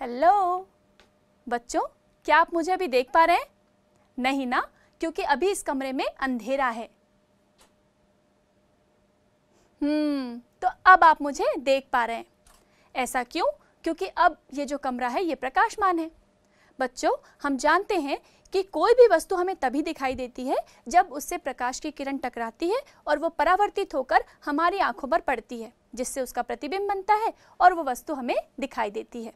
Hello बच्चों क्या आप मुझे अभी देख पा रहे हैं नहीं ना क्योंकि अभी इस कमरे में अंधेरा है हम्म तो अब आप मुझे देख पा रहे हैं ऐसा क्यों क्योंकि अब ये जो कमरा है ये प्रकाशमान है बच्चों हम जानते हैं कि कोई भी वस्तु हमें तभी दिखाई देती है जब उससे प्रकाश की किरण टकराती है और वो परावर्तित होकर हमारी आंखों पर पड़ती है जिससे उसका प्रतिबिंब बनता है और वो वस्तु हमें दिखाई देती है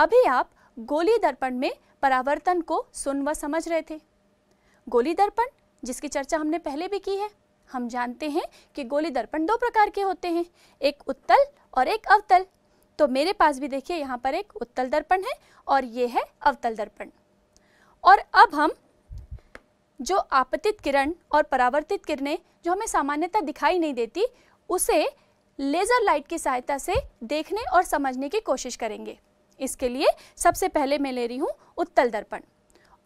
अभी आप गोली दर्पण में परावर्तन को सुन व समझ रहे थे गोली दर्पण जिसकी चर्चा हमने पहले भी की है हम जानते हैं कि गोली दर्पण दो प्रकार के होते हैं एक उत्तल और एक अवतल तो मेरे पास भी देखिए यहाँ पर एक उत्तल दर्पण है और ये है अवतल दर्पण और अब हम जो आपतित किरण और परावर्तित किरणें जो हमें सामान्यतः दिखाई नहीं देती उसे लेज़र लाइट की सहायता से देखने और समझने की कोशिश करेंगे इसके लिए सबसे पहले मैं ले रही हूँ उत्तल दर्पण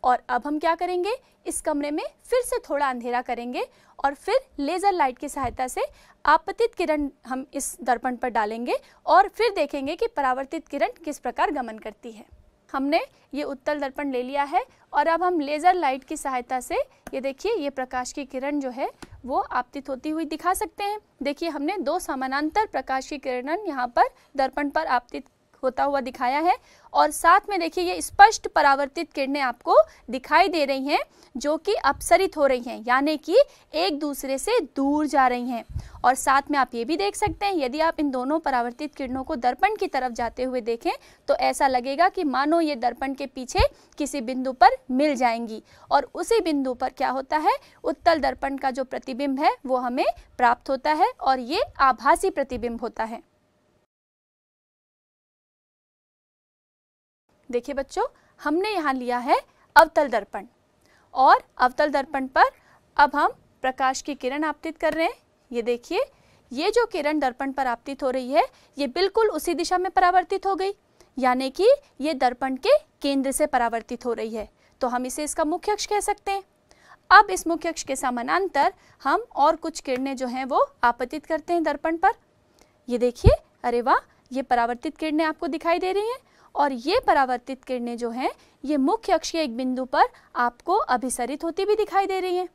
और अब हम क्या करेंगे इस कमरे में फिर से थोड़ा अंधेरा करेंगे और फिर लेज़र लाइट की सहायता से आपतित किरण हम इस दर्पण पर डालेंगे और फिर देखेंगे कि परावर्तित किरण किस प्रकार गमन करती है हमने ये उत्तल दर्पण ले लिया है और अब हम लेज़र लाइट की सहायता से ये देखिए ये प्रकाश की किरण जो है वो आपतित होती हुई दिखा सकते हैं देखिए हमने दो समानांतर प्रकाश की किरण यहाँ पर दर्पण पर आपतित होता हुआ दिखाया है और साथ में देखिए ये स्पष्ट परावर्तित किरणें आपको दिखाई दे रही हैं जो कि अपसरित हो रही हैं यानी कि एक दूसरे से दूर जा रही हैं और साथ में आप ये भी देख सकते हैं यदि आप इन दोनों परावर्तित किरणों को दर्पण की तरफ जाते हुए देखें तो ऐसा लगेगा कि मानो ये दर्पण के पीछे किसी बिंदु पर मिल जाएंगी और उसी बिंदु पर क्या होता है उत्तल दर्पण का जो प्रतिबिंब है वो हमें प्राप्त होता है और ये आभासी प्रतिबिंब होता है देखिए बच्चों हमने यहाँ लिया है अवतल दर्पण और अवतल दर्पण पर अब हम प्रकाश की किरण आपतित कर रहे हैं ये देखिए ये जो किरण दर्पण पर आपतित हो रही है ये बिल्कुल उसी दिशा में परावर्तित हो गई यानी कि ये दर्पण के केंद्र से परावर्तित हो रही है तो हम इसे इसका मुख्य अक्ष कह सकते हैं अब इस मुख्य अक्ष के समानांतर हम और कुछ किरणें जो हैं वो आपतित करते हैं दर्पण पर ये देखिए अरे वाह ये परावर्तित किरणें आपको दिखाई दे रही हैं और ये परावर्तित किरणें जो हैं ये मुख्य के एक बिंदु पर आपको अभिसरित होती भी दिखाई दे रही हैं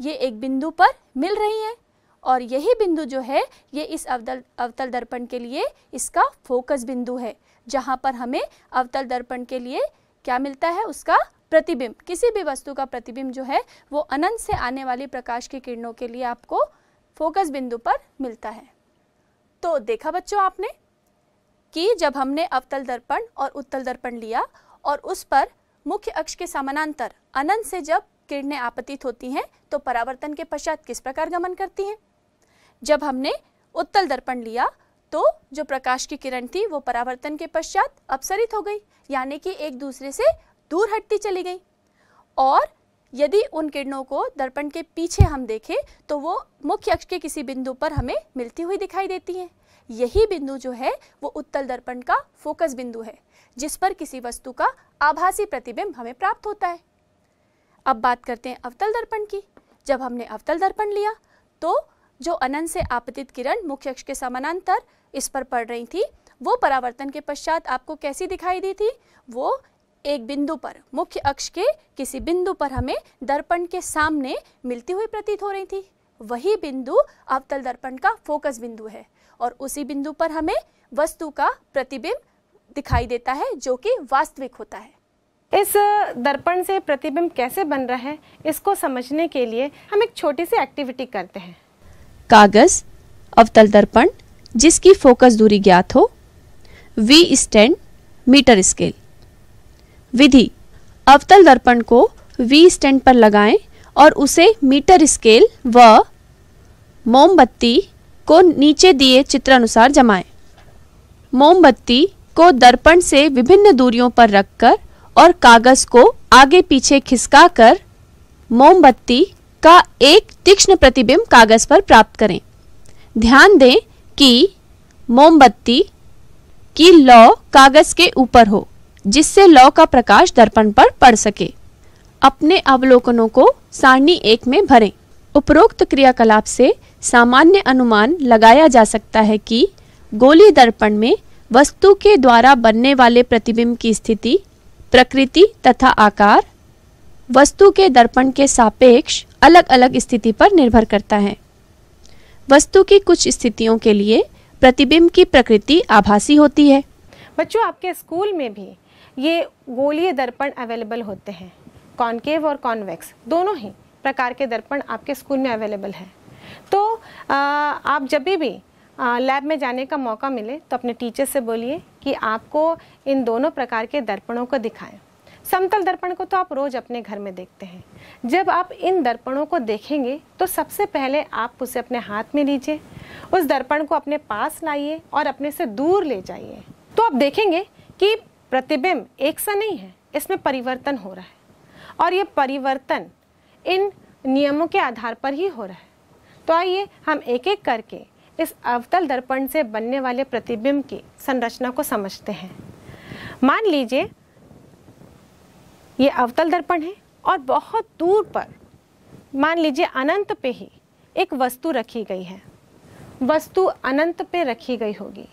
ये एक बिंदु पर मिल रही हैं और यही बिंदु जो है ये इस अवतल अवतल दर्पण के लिए इसका फोकस बिंदु है जहाँ पर हमें अवतल दर्पण के लिए क्या मिलता है उसका प्रतिबिंब किसी भी वस्तु का प्रतिबिंब जो है वो अनंत से आने वाली प्रकाश की किरणों के लिए आपको फोकस बिंदु पर मिलता है तो देखा बच्चों आपने कि जब हमने अवतल दर्पण और उत्तल दर्पण लिया और उस पर मुख्य अक्ष के समानांतर अनंत से जब किरणें आपतित होती हैं तो परावर्तन के पश्चात किस प्रकार गमन करती हैं जब हमने उत्तल दर्पण लिया तो जो प्रकाश की किरण थी वो परावर्तन के पश्चात अपसरित हो गई यानी कि एक दूसरे से दूर हटती चली गई और यदि उन किरणों को दर्पण के पीछे हम देखें तो वो मुख्य अक्ष के किसी बिंदु पर हमें मिलती हुई दिखाई देती हैं यही बिंदु जो है वो उत्तल दर्पण का फोकस बिंदु है जिस पर किसी वस्तु का आभासी प्रतिबिंब हमें प्राप्त होता है अब बात करते हैं अवतल दर्पण की जब हमने अवतल दर्पण लिया तो जो अनंत से आपतित किरण मुख्य अक्ष के समानांतर इस पर पड़ रही थी वो परावर्तन के पश्चात आपको कैसी दिखाई दी थी वो एक बिंदु पर मुख्य अक्ष के किसी बिंदु पर हमें दर्पण के सामने मिलती हुई प्रतीत हो रही थी वही बिंदु अवतल दर्पण का फोकस बिंदु है और उसी बिंदु पर हमें वस्तु का प्रतिबिंब दिखाई देता है जो कि वास्तविक होता है इस दर्पण से प्रतिबिंब कैसे बन रहा है इसको समझने के लिए हम एक छोटी सी एक्टिविटी करते हैं कागज अवतल दर्पण जिसकी फोकस दूरी ज्ञात हो वी स्टैंड मीटर स्केल विधि अवतल दर्पण को वी स्टैंड पर लगाएं और उसे मीटर स्केल व मोमबत्ती को नीचे दिए चित्रानुसार जमाएं। मोमबत्ती को दर्पण से विभिन्न दूरियों पर रखकर और कागज को आगे पीछे खिसकाकर मोमबत्ती का एक तीक्ष्ण प्रतिबिंब कागज पर प्राप्त करें ध्यान दें कि मोमबत्ती की लौ कागज के ऊपर हो जिससे लौ का प्रकाश दर्पण पर पड़ सके अपने अवलोकनों को सारणी एक में भरें उपरोक्त क्रियाकलाप से सामान्य अनुमान लगाया जा सकता है कि गोली दर्पण में वस्तु के द्वारा बनने वाले प्रतिबिंब की स्थिति प्रकृति तथा आकार वस्तु के दर्पण के सापेक्ष अलग अलग स्थिति पर निर्भर करता है वस्तु की कुछ स्थितियों के लिए प्रतिबिंब की प्रकृति आभासी होती है बच्चों आपके स्कूल में भी ये गोलीय दर्पण अवेलेबल होते हैं कॉन्केव और कॉन्वेक्स दोनों ही प्रकार के दर्पण आपके स्कूल में अवेलेबल है तो आप जब भी लैब में जाने का मौका मिले तो अपने टीचर से बोलिए कि आपको इन दोनों प्रकार के दर्पणों को दिखाएं समतल दर्पण को तो आप रोज अपने घर में देखते हैं जब आप इन दर्पणों को देखेंगे तो सबसे पहले आप उसे अपने हाथ में लीजिए उस दर्पण को अपने पास लाइए और अपने से दूर ले जाइए तो आप देखेंगे कि प्रतिबिंब एक सा नहीं है इसमें परिवर्तन हो रहा है और ये परिवर्तन इन नियमों के आधार पर ही हो रहा है तो आइए हम एक एक करके इस अवतल दर्पण से बनने वाले प्रतिबिंब की संरचना को समझते हैं मान लीजिए ये अवतल दर्पण है और बहुत दूर पर मान लीजिए अनंत पे ही एक वस्तु रखी गई है वस्तु अनंत पे रखी गई होगी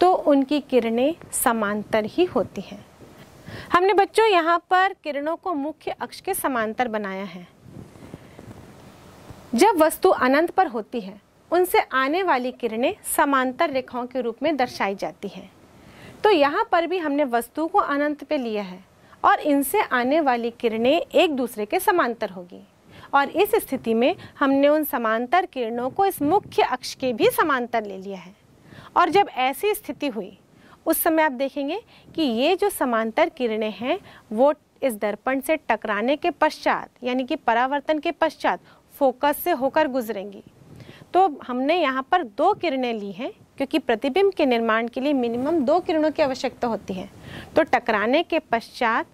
तो उनकी किरणें समांतर ही होती हैं हमने बच्चों यहाँ पर किरणों को मुख्य अक्ष के समांतर बनाया है जब वस्तु अनंत पर होती है उनसे आने वाली किरणें समांतर रेखाओं के रूप में दर्शाई जाती हैं तो यहाँ पर भी हमने वस्तु को अनंत पे लिया है और इनसे आने वाली किरणें एक दूसरे के समांतर होगी और इस स्थिति में हमने उन समांतर किरणों को इस मुख्य अक्ष के भी समांतर ले लिया है और जब ऐसी स्थिति हुई उस समय आप देखेंगे कि ये जो समांतर किरणें हैं वो इस दर्पण से टकराने के पश्चात यानी कि परावर्तन के पश्चात फोकस से होकर गुजरेंगी तो हमने यहाँ पर दो किरणें ली हैं क्योंकि प्रतिबिंब के निर्माण के लिए मिनिमम दो किरणों की आवश्यकता होती है तो टकराने के पश्चात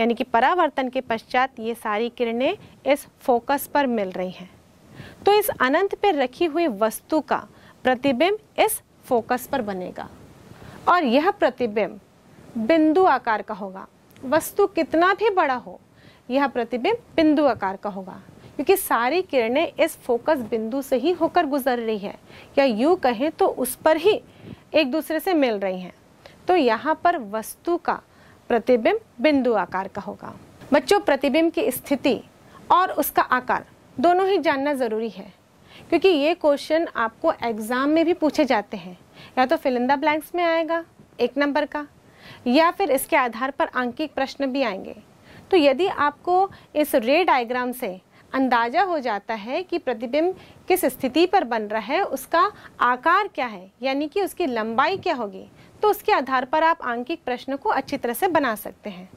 यानी कि परावर्तन के पश्चात ये सारी किरणें इस फोकस पर मिल रही हैं तो इस अनंत पर रखी हुई वस्तु का प्रतिबिंब इस फोकस पर बनेगा और यह प्रतिबिंब बिंदु आकार का होगा वस्तु कितना भी बड़ा हो यह प्रतिबिंब बिंदु आकार का होगा क्योंकि सारी किरणें इस फोकस बिंदु से ही होकर गुजर रही है या यूँ कहें तो उस पर ही एक दूसरे से मिल रही हैं तो यहाँ पर वस्तु का प्रतिबिंब बिंदु आकार का होगा बच्चों प्रतिबिंब की स्थिति और उसका आकार दोनों ही जानना ज़रूरी है क्योंकि ये क्वेश्चन आपको एग्ज़ाम में भी पूछे जाते हैं या तो फिलिंदा ब्लैंक्स में आएगा एक नंबर का या फिर इसके आधार पर आंकिक प्रश्न भी आएंगे तो यदि आपको इस रे डायग्राम से अंदाजा हो जाता है कि प्रतिबिंब किस स्थिति पर बन रहा है उसका आकार क्या है यानी कि उसकी लंबाई क्या होगी तो उसके आधार पर आप आंकिक प्रश्न को अच्छी तरह से बना सकते हैं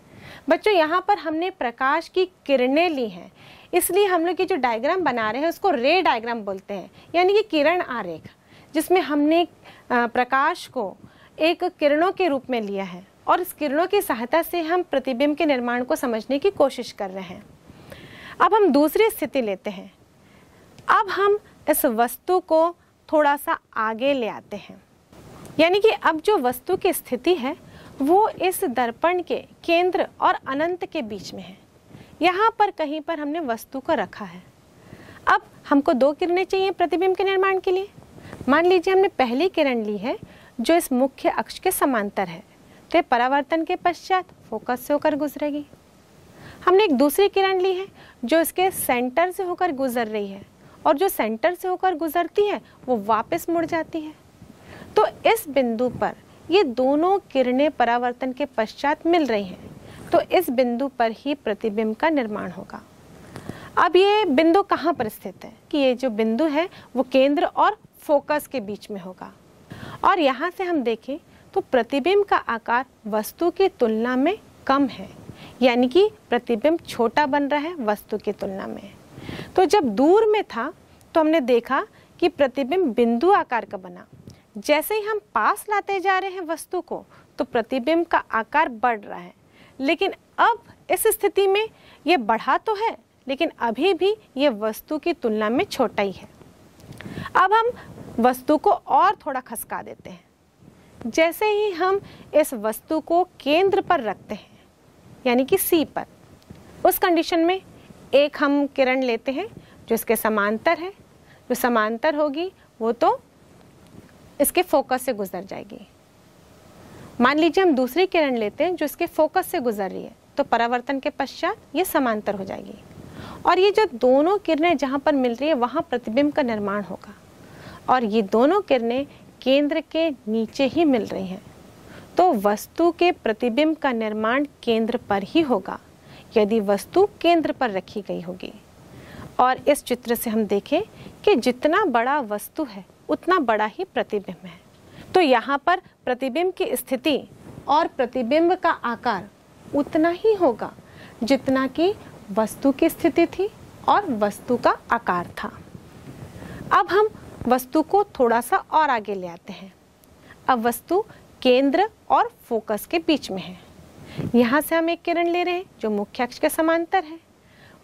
बच्चों यहाँ पर हमने प्रकाश की किरणें ली हैं इसलिए हम लोग ये जो डायग्राम बना रहे हैं उसको रे डायग्राम बोलते हैं यानी कि किरण आरेख जिसमें हमने प्रकाश को एक किरणों के रूप में लिया है और इस किरणों की सहायता से हम प्रतिबिंब के निर्माण को समझने की कोशिश कर रहे हैं अब हम दूसरी स्थिति लेते हैं अब हम इस वस्तु को थोड़ा सा आगे ले आते हैं यानी कि अब जो वस्तु की स्थिति है वो इस दर्पण के केंद्र और अनंत के बीच में है यहाँ पर कहीं पर हमने वस्तु को रखा है अब हमको दो किरणें चाहिए प्रतिबिंब के निर्माण के लिए मान लीजिए हमने पहली किरण ली है जो इस मुख्य अक्ष के समांतर है तो परावर्तन के पश्चात फोकस से होकर गुजरेगी हमने एक दूसरी किरण ली है जो इसके सेंटर से होकर गुजर रही है और जो सेंटर से होकर गुजरती है वो वापस मुड़ जाती है तो इस बिंदु पर ये दोनों किरणें परावर्तन के पश्चात मिल रही हैं तो इस बिंदु पर ही प्रतिबिंब का निर्माण होगा अब ये बिंदु कहाँ पर स्थित है कि ये जो बिंदु है वो केंद्र और फोकस के बीच में होगा और यहाँ से हम देखें तो प्रतिबिंब का आकार वस्तु की तुलना में कम है यानी कि प्रतिबिंब छोटा बन रहा है वस्तु की तुलना में तो जब दूर में था तो हमने देखा कि प्रतिबिंब बिंदु आकार का बना जैसे ही हम पास लाते जा रहे हैं वस्तु को तो प्रतिबिंब का आकार बढ़ रहा है लेकिन अब इस स्थिति में ये बढ़ा तो है लेकिन अभी भी ये वस्तु की तुलना में छोटा ही है अब हम वस्तु को और थोड़ा खसका देते हैं जैसे ही हम इस वस्तु को केंद्र पर रखते हैं यानी कि सी पर उस कंडीशन में एक हम किरण लेते हैं जो इसके समांतर है जो समांतर होगी वो तो इसके फोकस से गुजर जाएगी मान लीजिए हम दूसरी किरण लेते हैं जो इसके फोकस से गुजर रही है तो परावर्तन के पश्चात ये समांतर हो जाएगी और ये जो दोनों किरणें जहाँ पर मिल रही है वहाँ प्रतिबिंब का निर्माण होगा और ये दोनों किरणें केंद्र के नीचे ही मिल रही हैं तो वस्तु के प्रतिबिंब का निर्माण केंद्र पर ही होगा यदि वस्तु केंद्र पर रखी गई होगी और इस चित्र से हम देखें कि जितना बड़ा वस्तु है उतना बड़ा ही प्रतिबिंब है तो यहाँ पर प्रतिबिंब की स्थिति और प्रतिबिंब का आकार उतना ही होगा जितना कि वस्तु की स्थिति थी और वस्तु का आकार था अब हम वस्तु को थोड़ा सा और आगे ले आते हैं अब वस्तु केंद्र और फोकस के बीच में है यहाँ से हम एक किरण ले रहे हैं जो मुख्य अक्ष के समांतर है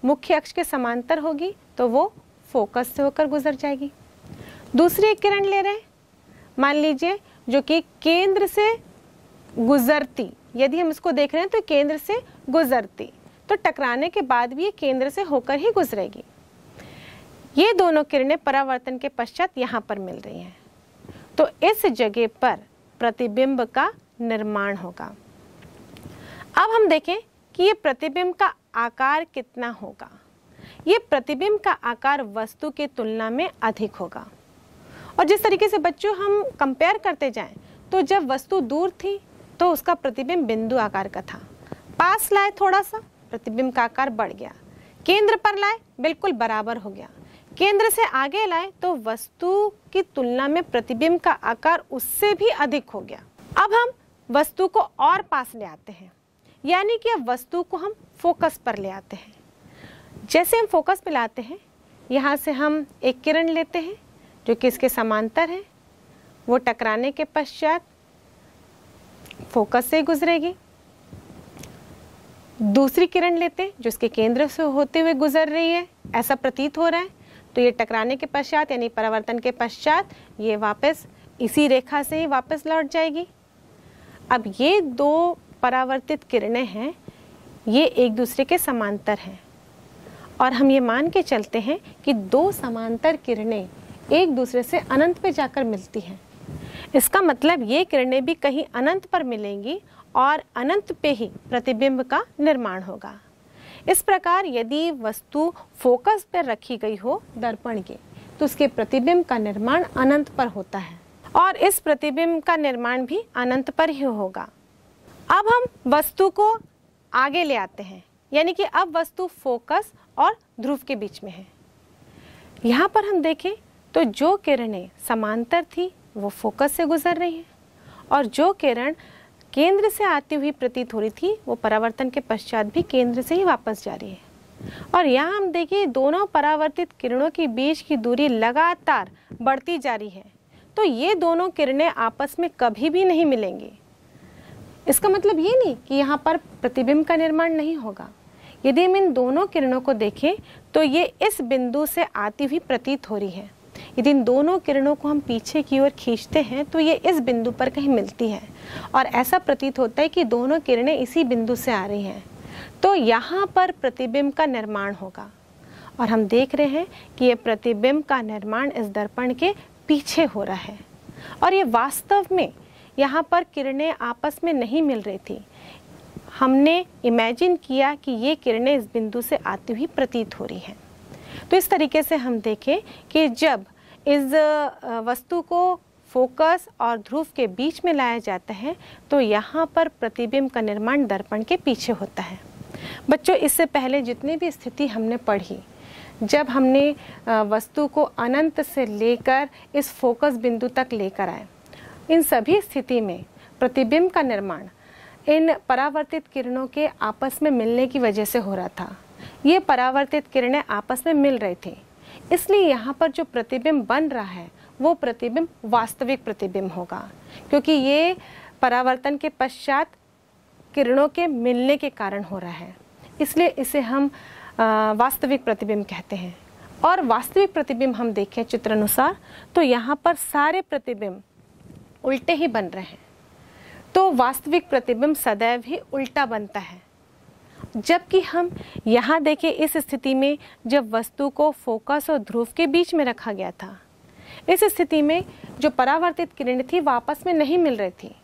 मुख्य अक्ष के समांतर होगी तो वो फोकस से होकर गुजर जाएगी दूसरी एक किरण ले रहे हैं मान लीजिए जो कि केंद्र से गुजरती यदि हम इसको देख रहे हैं तो केंद्र से गुजरती तो टकराने के बाद भी ये केंद्र से होकर ही गुजरेगी ये दोनों किरणें परावर्तन के पश्चात यहाँ पर मिल रही हैं तो इस जगह पर प्रतिबिंब का निर्माण होगा अब हम देखें कि ये प्रतिबिंब का आकार कितना होगा ये प्रतिबिंब का आकार वस्तु के तुलना में अधिक होगा और जिस तरीके से बच्चों हम कंपेयर करते जाएं तो जब वस्तु दूर थी तो उसका प्रतिबिंब बिंदु आकार का था पास लाए थोड़ा सा प्रतिबिंब का आकार बढ़ गया केंद्र पर लाए बिल्कुल बराबर हो गया केंद्र से आगे लाए तो वस्तु की तुलना में प्रतिबिंब का आकार उससे भी अधिक हो गया अब हम वस्तु को और पास ले आते हैं यानी कि अब वस्तु को हम फोकस पर ले आते हैं जैसे हम फोकस पर लाते हैं यहाँ से हम एक किरण लेते हैं जो कि इसके समांतर है वो टकराने के पश्चात फोकस से गुजरेगी दूसरी किरण लेते हैं जो इसके केंद्र से होते हुए गुजर रही है ऐसा प्रतीत हो रहा है तो ये टकराने के पश्चात यानी परावर्तन के पश्चात ये वापस इसी रेखा से ही वापस लौट जाएगी अब ये दो परावर्तित किरणें हैं ये एक दूसरे के समांतर हैं और हम ये मान के चलते हैं कि दो समांतर किरणें एक दूसरे से अनंत पे जाकर मिलती हैं इसका मतलब ये किरणें भी कहीं अनंत पर मिलेंगी और अनंत पे ही प्रतिबिंब का निर्माण होगा इस प्रकार यदि वस्तु फोकस पर रखी गई हो दर्पण के तो उसके प्रतिबिंब का निर्माण अनंत पर होता है और इस प्रतिबिंब का निर्माण भी अनंत पर ही होगा अब हम वस्तु को आगे ले आते हैं यानी कि अब वस्तु फोकस और ध्रुव के बीच में है यहाँ पर हम देखें तो जो किरणें समांतर थी वो फोकस से गुजर रही हैं और जो किरण केंद्र से आती हुई प्रतीत हो रही थी वो परावर्तन के पश्चात भी केंद्र से ही वापस जा रही है और यहाँ हम देखिए दोनों परावर्तित किरणों के बीच की दूरी लगातार बढ़ती जा रही है तो ये दोनों किरणें आपस में कभी भी नहीं मिलेंगी इसका मतलब ये नहीं कि यहाँ पर प्रतिबिंब का निर्माण नहीं होगा यदि हम इन दोनों किरणों को देखें तो ये इस बिंदु से आती हुई प्रतीत हो रही है यदि इन दोनों किरणों को हम पीछे की ओर खींचते हैं तो ये इस बिंदु पर कहीं मिलती है और ऐसा प्रतीत होता है कि दोनों किरणें इसी बिंदु से आ रही हैं तो यहाँ पर प्रतिबिंब का निर्माण होगा और हम देख रहे हैं कि ये प्रतिबिंब का निर्माण इस दर्पण के पीछे हो रहा है और ये वास्तव में यहाँ पर किरणें आपस में नहीं मिल रही थी हमने इमेजिन किया कि ये किरणें इस बिंदु से आती हुई प्रतीत हो रही हैं तो इस तरीके से हम देखें कि जब इस वस्तु को फोकस और ध्रुव के बीच में लाया जाता है तो यहाँ पर प्रतिबिंब का निर्माण दर्पण के पीछे होता है बच्चों इससे पहले जितनी भी स्थिति हमने पढ़ी जब हमने वस्तु को अनंत से लेकर इस फोकस बिंदु तक लेकर आए इन सभी स्थिति में प्रतिबिंब का निर्माण इन परावर्तित किरणों के आपस में मिलने की वजह से हो रहा था ये परावर्तित किरणें आपस में मिल रही थी इसलिए यहाँ पर जो प्रतिबिंब बन रहा है वो प्रतिबिंब वास्तविक प्रतिबिंब होगा क्योंकि ये परावर्तन के पश्चात किरणों के मिलने के कारण हो रहा है इसलिए इसे हम वास्तविक प्रतिबिंब कहते हैं और वास्तविक प्रतिबिंब हम देखें चित्र अनुसार तो यहाँ पर सारे प्रतिबिंब उल्टे ही बन रहे हैं तो वास्तविक प्रतिबिंब सदैव ही उल्टा बनता है जबकि हम यहाँ देखें इस स्थिति में जब वस्तु को फोकस और ध्रुव के बीच में रखा गया था इस स्थिति में जो परावर्तित किरण थी वापस में नहीं मिल रही थी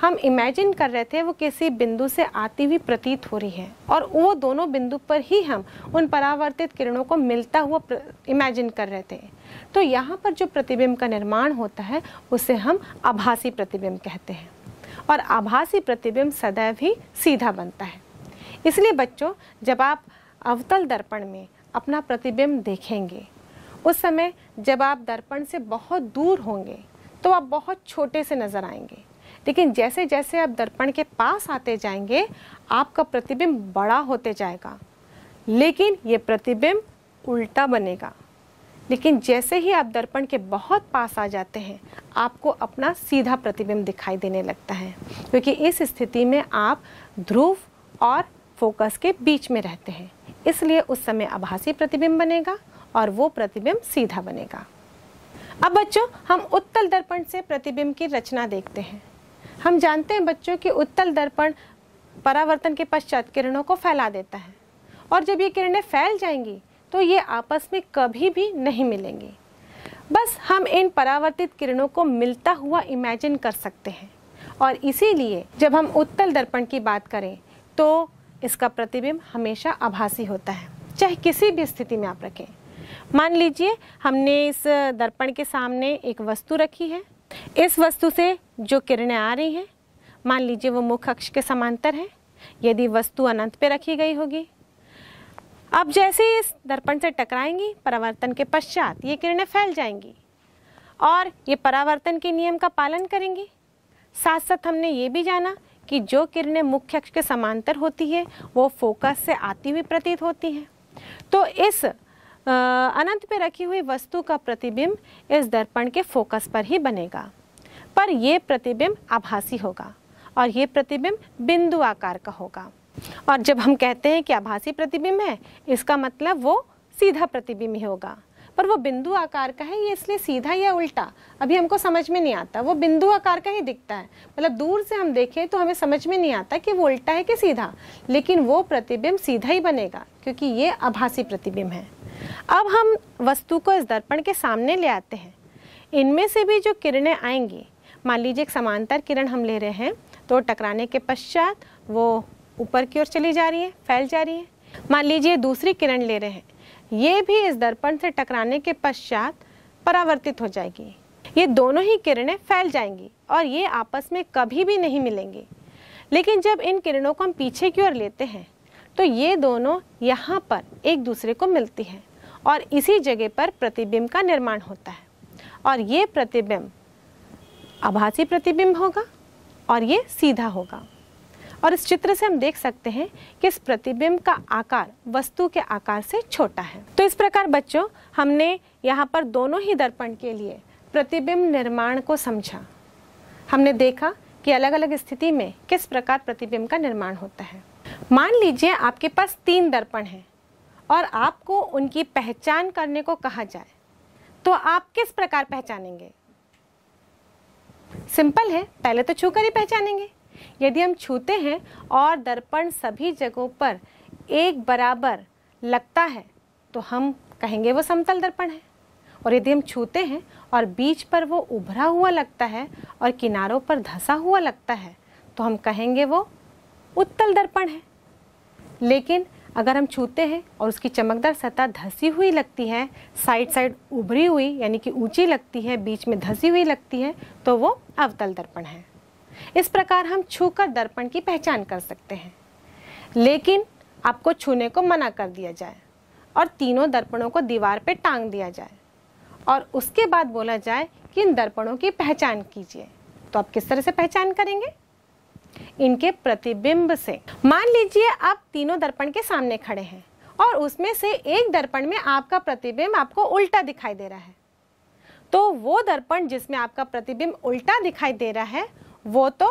हम इमेजिन कर रहे थे वो किसी बिंदु से आती हुई प्रतीत हो रही है और वो दोनों बिंदु पर ही हम उन परावर्तित किरणों को मिलता हुआ इमेजिन कर रहे थे तो यहाँ पर जो प्रतिबिंब का निर्माण होता है उसे हम आभासी प्रतिबिंब कहते हैं और आभासी प्रतिबिंब सदैव ही सीधा बनता है इसलिए बच्चों जब आप अवतल दर्पण में अपना प्रतिबिंब देखेंगे उस समय जब आप दर्पण से बहुत दूर होंगे तो आप बहुत छोटे से नज़र आएंगे लेकिन जैसे जैसे आप दर्पण के पास आते जाएंगे आपका प्रतिबिंब बड़ा होते जाएगा लेकिन ये प्रतिबिंब उल्टा बनेगा लेकिन जैसे ही आप दर्पण के बहुत पास आ जाते हैं आपको अपना सीधा प्रतिबिंब दिखाई देने लगता है क्योंकि इस स्थिति में आप ध्रुव और फोकस के बीच में रहते हैं इसलिए उस समय आभासी प्रतिबिंब बनेगा और वो प्रतिबिंब सीधा बनेगा अब बच्चों हम उत्तल दर्पण से प्रतिबिंब की रचना देखते हैं हम जानते हैं बच्चों कि उत्तल दर्पण परावर्तन के पश्चात किरणों को फैला देता है और जब ये किरणें फैल जाएंगी तो ये आपस में कभी भी नहीं मिलेंगी बस हम इन परावर्तित किरणों को मिलता हुआ इमेजिन कर सकते हैं और इसीलिए जब हम उत्तल दर्पण की बात करें तो इसका प्रतिबिंब हमेशा आभासी होता है चाहे किसी भी स्थिति में आप रखें मान लीजिए हमने इस दर्पण के सामने एक वस्तु रखी है इस वस्तु से जो किरणें आ रही हैं मान लीजिए वो मुख अक्ष के समांतर है यदि वस्तु अनंत पे रखी गई होगी अब जैसे ही इस दर्पण से टकराएंगी परावर्तन के पश्चात ये किरणें फैल जाएंगी और ये परावर्तन के नियम का पालन करेंगी साथ साथ हमने ये भी जाना कि जो किरणें मुख्य अक्ष के समांतर होती है वो फोकस से आती हुई प्रतीत होती हैं तो इस अनंत पर रखी हुई वस्तु का प्रतिबिंब इस दर्पण के फोकस पर ही बनेगा पर यह प्रतिबिंब आभासी होगा और ये प्रतिबिंब बिंदु आकार का होगा और जब हम कहते हैं कि आभासी प्रतिबिंब है इसका मतलब वो सीधा प्रतिबिंब ही होगा पर वो बिंदु आकार का है ये इसलिए सीधा या उल्टा अभी हमको समझ में नहीं आता वो बिंदु आकार का ही दिखता है मतलब दूर से हम देखें तो हमें समझ में नहीं आता कि वो उल्टा है कि सीधा लेकिन वो प्रतिबिंब सीधा ही बनेगा क्योंकि ये आभासी प्रतिबिंब है अब हम वस्तु को इस दर्पण के सामने ले आते हैं इनमें से भी जो किरणें आएंगी मान लीजिए एक समांतर किरण हम ले रहे हैं तो टकराने के पश्चात वो ऊपर की ओर चली जा रही है फैल जा रही है मान लीजिए दूसरी किरण ले रहे हैं ये भी इस दर्पण से टकराने के पश्चात परावर्तित हो जाएगी ये दोनों ही किरणें फैल जाएंगी और ये आपस में कभी भी नहीं मिलेंगी लेकिन जब इन किरणों को हम पीछे की ओर लेते हैं तो ये दोनों यहाँ पर एक दूसरे को मिलती हैं और इसी जगह पर प्रतिबिंब का निर्माण होता है और ये प्रतिबिंब आभासी प्रतिबिंब होगा और ये सीधा होगा और इस चित्र से हम देख सकते हैं कि इस प्रतिबिंब का आकार वस्तु के आकार से छोटा है तो इस प्रकार बच्चों हमने यहाँ पर दोनों ही दर्पण के लिए प्रतिबिंब निर्माण को समझा हमने देखा कि अलग अलग स्थिति में किस प्रकार प्रतिबिंब का निर्माण होता है मान लीजिए आपके पास तीन दर्पण हैं और आपको उनकी पहचान करने को कहा जाए तो आप किस प्रकार पहचानेंगे सिंपल है पहले तो छूकर ही पहचानेंगे यदि हम छूते हैं और दर्पण सभी जगहों पर एक बराबर लगता है तो हम कहेंगे वो समतल दर्पण है और यदि हम छूते हैं और बीच पर वो उभरा हुआ लगता है और किनारों पर धंसा हुआ लगता है तो हम कहेंगे वो उत्तल दर्पण है लेकिन अगर हम छूते हैं और उसकी चमकदार सतह धसी हुई लगती है साइड साइड उभरी हुई यानी कि ऊंची लगती है बीच में धसी हुई लगती है तो वो अवतल दर्पण है इस प्रकार हम छूकर दर्पण की पहचान कर सकते हैं लेकिन आपको छूने को मना कर दिया जाए और तीनों दर्पणों को दीवार पर टांग दिया जाए और उसके बाद बोला जाए कि इन दर्पणों की पहचान कीजिए तो आप किस तरह से पहचान करेंगे इनके प्रतिबिंब से मान लीजिए आप तीनों दर्पण के सामने खड़े हैं और उसमें से एक दर्पण में आपका प्रतिबिंब आपको उल्टा दिखाई दे रहा है तो वो दर्पण जिसमें आपका प्रतिबिंब उल्टा दिखाई दे रहा है वो तो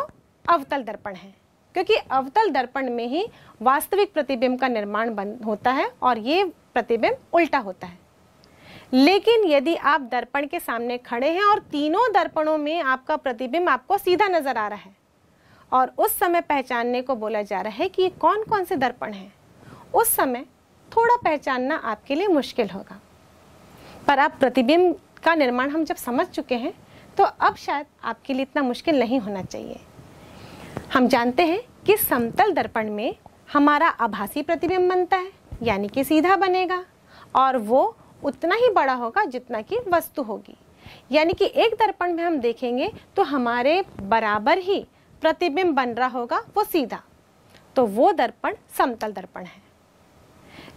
अवतल दर्पण है क्योंकि अवतल दर्पण में ही वास्तविक प्रतिबिंब का निर्माण बन होता है और ये प्रतिबिंब उल्टा होता है लेकिन यदि आप दर्पण के सामने खड़े हैं और तीनों दर्पणों में आपका प्रतिबिंब आपको सीधा नजर आ रहा है और उस समय पहचानने को बोला जा रहा है कि ये कौन कौन से दर्पण हैं उस समय थोड़ा पहचानना आपके लिए मुश्किल होगा पर आप प्रतिबिंब का निर्माण हम जब समझ चुके हैं तो अब शायद आपके लिए इतना मुश्किल नहीं होना चाहिए हम जानते हैं कि समतल दर्पण में हमारा आभासी प्रतिबिंब बनता है यानी कि सीधा बनेगा और वो उतना ही बड़ा होगा जितना कि वस्तु होगी यानी कि एक दर्पण में हम देखेंगे तो हमारे बराबर ही प्रतिबिंब बन रहा होगा वो सीधा तो वो दर्पण समतल दर्पण है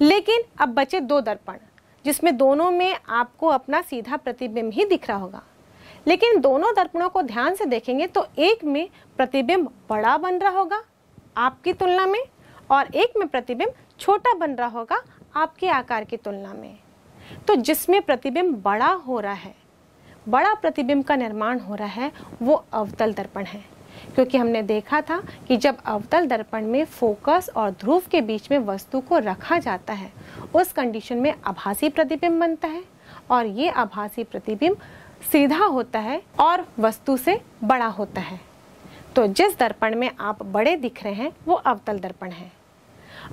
लेकिन अब बचे दो दर्पण जिसमें दोनों में आपको अपना सीधा प्रतिबिंब ही दिख रहा होगा लेकिन दोनों दर्पणों को ध्यान से देखेंगे तो एक में प्रतिबिंब बड़ा बन रहा होगा आपकी तुलना में और एक में प्रतिबिंब छोटा बन रहा होगा आपके आकार की तुलना में तो जिसमें प्रतिबिंब बड़ा हो रहा है बड़ा प्रतिबिंब का निर्माण हो रहा है वो अवतल दर्पण है क्योंकि हमने देखा था कि जब अवतल दर्पण में फोकस और ध्रुव के बीच में वस्तु को रखा जाता है उस कंडीशन में आभासी प्रतिबिंब बनता है और ये आभासी प्रतिबिंब सीधा होता है और वस्तु से बड़ा होता है तो जिस दर्पण में आप बड़े दिख रहे हैं वो अवतल दर्पण है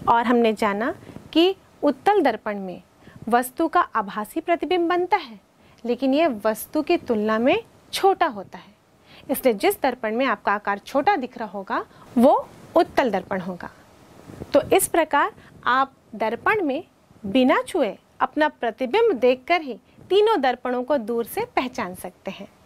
और हमने जाना कि उत्तल दर्पण में वस्तु का आभासी प्रतिबिंब बनता है लेकिन ये वस्तु की तुलना में छोटा होता है इसलिए जिस दर्पण में आपका आकार छोटा दिख रहा होगा वो उत्तल दर्पण होगा तो इस प्रकार आप दर्पण में बिना छुए अपना प्रतिबिंब देखकर ही तीनों दर्पणों को दूर से पहचान सकते हैं